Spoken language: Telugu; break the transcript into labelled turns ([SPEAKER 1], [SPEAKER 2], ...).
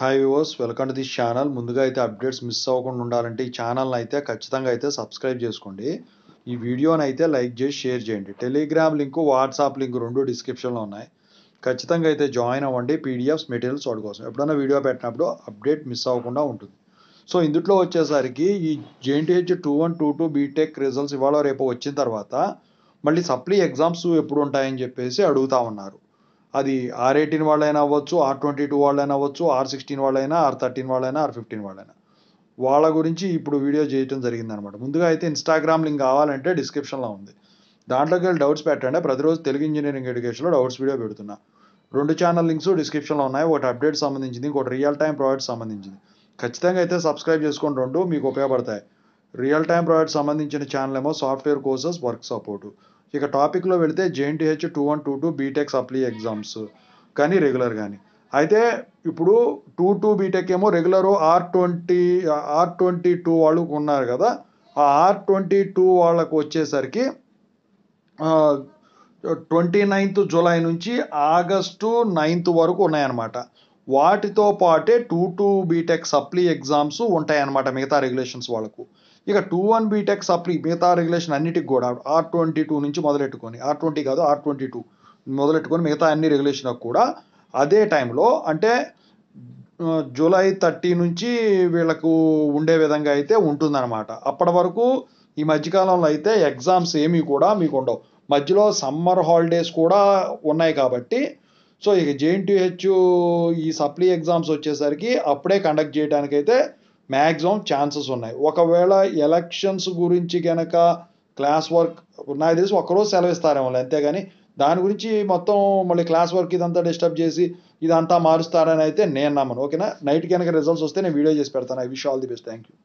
[SPEAKER 1] hi viewers welcome to this channel ముందుగా అయితే అప్డేట్స్ మిస్ అవ్వకుండా ఉండాలంటే ఈ ఛానల్ని అయితే ఖచ్చితంగా అయితే సబ్స్క్రైబ్ చేసుకోండి ఈ వీడియోని అయితే లైక్ చేసి షేర్ చేయండి టెలిగ్రామ్ లింక్ వాట్సాప్ లింక్ రెండు డిస్క్రిప్షన్లో ఉన్నాయి ఖచ్చితంగా అయితే జాయిన్ అవ్వండి పీడిఎఫ్స్ మెటీరియల్స్ వాటి ఎప్పుడైనా వీడియో పెట్టినప్పుడు అప్డేట్ మిస్ అవ్వకుండా ఉంటుంది సో ఇందుట్లో వచ్చేసరికి ఈ JNTH two one two two BTech results ఇవాళ రేపు వచ్చిన తర్వాత మళ్ళీ సప్లీ ఎగ్జామ్స్ ఎప్పుడు ఉంటాయని చెప్పేసి అడుగుతా ఉన్నారు అది ఆర్ ఎయిటీన్ వాళ్ళైనా అవ్వచ్చు ఆర్ ట్వంటీ టూ వాళ్ళైనా అవ్వచ్చు ఆర్ సిక్స్టీన్ వాళ్ళైనా ఆర్ థర్టీన్ వాళ్ళైనా ఆర్ ఫిఫ్టీన్ వాళ్ళైనా వాళ్ళ గురించి ఇప్పుడు వీడియో చేయటం జరిగిందనమాట ముందుగా అయితే ఇన్స్టాగ్రామ్ లింక్ కావాలంటే డిస్క్రిప్షన్లో ఉంది దాంట్లోకి వెళ్ళి డౌట్స్ పెట్టండి ప్రతిరోజు తెలుగు ఇంజనీరింగ్ ఎడ్యుకేషన్లో డౌట్స్ వీడియో పెడుతున్నా రెండు ఛానల్ లింక్స్ డిస్క్రిప్షన్లో ఉన్నాయి ఒకటి అప్డేట్ సంబంధించింది ఇంకోటి రియల్ టైం ప్రొవైడ్ సంబంధించింది ఖచ్చితంగా అయితే సబ్స్క్రైబ్ చేసుకోండి రెండు మీకు ఉపయోగపడతాయి రియల్ టైం ప్రొవైడ్ సంబంధించిన ఛానల్ ఏమో సాఫ్ట్వేర్ కోర్సెస్ వర్క్ సపోర్టు ఇక టాపిక్లో వెళితే JNTH two one two two BTech supply exams కానీ రెగ్యులర్ కానీ అయితే ఇప్పుడు టూ టూ బీటెక్ ఏమో regular R twenty R twenty two వాళ్ళు ఉన్నారు కదా ఆ ఆర్ ట్వంటీ టూ వాళ్ళకు వచ్చేసరికి ట్వంటీ నైన్త్ జూలై నుంచి ఆగస్టు నైన్త్ వరకు ఉన్నాయన్నమాట వాటితో పాటే two two BTech supply exams ఉంటాయన్నమాట మిగతా రెగ్యులేషన్స్ వాళ్ళకు ఇక టూ వన్ బీటెక్ సప్లి మిగతా రెగ్యులేషన్ అన్నిటికి కూడా ఆర్ ట్వంటీ టూ నుంచి మొదలెట్టుకొని ఆర్ ట్వంటీ కాదు ఆర్ ట్వంటీ టూ మొదలెట్టుకొని మిగతా అన్ని రెగ్యులేషన్ కూడా అదే టైంలో అంటే జూలై థర్టీ నుంచి వీళ్ళకు ఉండే విధంగా అయితే ఉంటుందన్నమాట అప్పటి వరకు ఈ మధ్యకాలంలో అయితే ఎగ్జామ్స్ ఏమీ కూడా మీకు ఉండవు మధ్యలో సమ్మర్ హాలిడేస్ కూడా ఉన్నాయి కాబట్టి సో ఇక జేఎన్టీహెచ్ ఈ సప్లీ ఎగ్జామ్స్ వచ్చేసరికి అప్పుడే కండక్ట్ చేయడానికైతే మ్యాక్సిమం ఛాన్సెస్ ఉన్నాయి ఒకవేళ ఎలక్షన్స్ గురించి కనుక క్లాస్ వర్క్ నాకు తెలిసి ఒక్కరోజు సెలవు ఇస్తారేమో అంతేగాని దాని గురించి మొత్తం మళ్ళీ క్లాస్ వర్క్ ఇదంతా డిస్టర్బ్ చేసి ఇదంతా మారుస్తారని అయితే నేను నమ్మను ఓకేనా నైట్ కనుక రిజల్ట్స్ వస్తే నేను వీడియో చేసి పెడతాను I wish all the best thank you